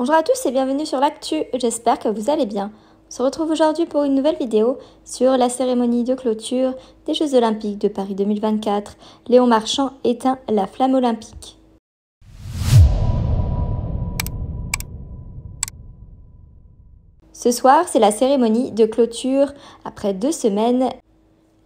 Bonjour à tous et bienvenue sur l'actu, j'espère que vous allez bien. On se retrouve aujourd'hui pour une nouvelle vidéo sur la cérémonie de clôture des Jeux Olympiques de Paris 2024. Léon Marchand éteint la flamme olympique. Ce soir, c'est la cérémonie de clôture après deux semaines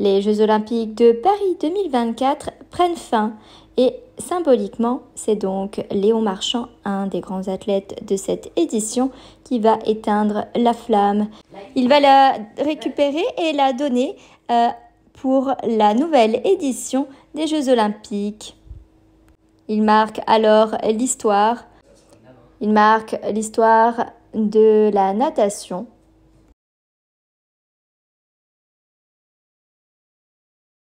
les Jeux olympiques de Paris 2024 prennent fin et symboliquement, c'est donc Léon Marchand, un des grands athlètes de cette édition, qui va éteindre la flamme. Il va la récupérer et la donner euh, pour la nouvelle édition des Jeux olympiques. Il marque alors l'histoire. Il marque l'histoire de la natation